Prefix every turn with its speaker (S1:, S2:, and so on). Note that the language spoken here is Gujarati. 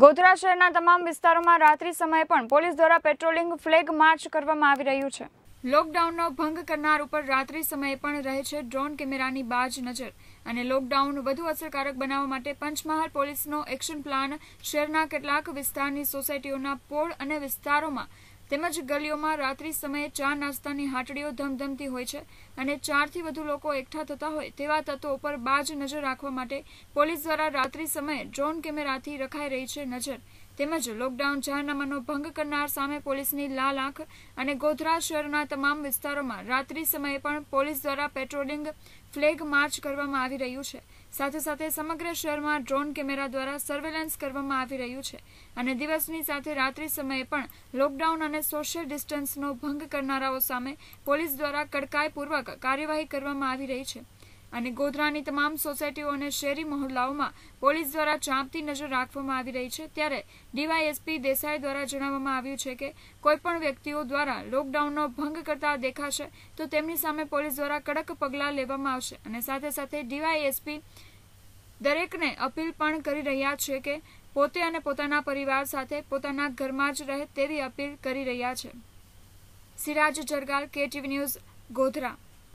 S1: ગોધરા શહેરના તમામ વિસ્તારોમાં રાત્રિ સમયે પણ પોલીસ દ્વારા પેટ્રોલિંગ ફ્લેગ માર્ચ કરવામાં આવી રહ્યું છે લોકડાઉનનો ભંગ કરનાર ઉપર રાત્રિ સમયે પણ રહે છે ડ્રોન કેમેરાની બાજ નજર અને લોકડાઉન વધુ અસરકારક બનાવવા માટે પંચમહાલ પોલીસનો એક્શન પ્લાન શહેરના કેટલાક વિસ્તારની સોસાયટીઓના પોળ અને વિસ્તારોમાં તેમજ ગલીઓમાં રાત્રિ સમયે ચા નાસ્તાની હાટડીઓ ધમધમતી હોય છે અને ચારથી વધુ લોકો એકઠા થતા હોય તેવા તત્વો પર બાજ નજર રાખવા માટે પોલીસ દ્વારા રાત્રિ સમયે ડ્રોન કેમેરાથી રખાઈ રહી છે નજર તેમજ લોકડાઉન જાહેરનામાનો ભંગ કરનાર સામે પોલીસની લાલ આંખ અને ગોધરા શહેરના તમામ વિસ્તારોમાં રાત્રિ સમયે પણ પોલીસ દ્વારા પેટ્રોલિંગ ફ્લેગ માર્ચ કરવામાં આવી રહ્યું છે સાથે સાથે સમગ્ર શહેરમાં ડ્રોન કેમેરા દ્વારા સર્વેલન્સ કરવામાં આવી રહ્યું છે અને દિવસની સાથે રાત્રિ સમયે પણ લોકડાઉન અને સોશિયલ ડિસ્ટન્સનો ભંગ કરનારાઓ સામે પોલીસ દ્વારા કડકાઈપૂર્વક કાર્યવાહી કરવામાં આવી રહી છે અને ગોધરાની તમામ સોસાયટીઓ અને શહેરી મહોલ્લાઓમાં પોલીસ દ્વારા ચાંપતી નજર રાખવામાં આવી રહી છે ત્યારે ડીવાયએસપી દેસાઈ દ્વારા જણાવવામાં આવ્યું છે કે કોઈપણ વ્યક્તિઓ દ્વારા લોકડાઉનનો ભંગ કરતા દેખાશે તો તેમની સામે પોલીસ દ્વારા કડક પગલાં લેવામાં આવશે અને સાથે સાથે ડીવાયએસપી દરેકને અપીલ પણ કરી રહ્યા છે કે પોતે અને પોતાના પરિવાર સાથે પોતાના ઘરમાં જ રહે તેવી અપીલ કરી રહ્યા છે સિરાજ જરગાલ કેટીવી ન્યૂઝ ગોધરા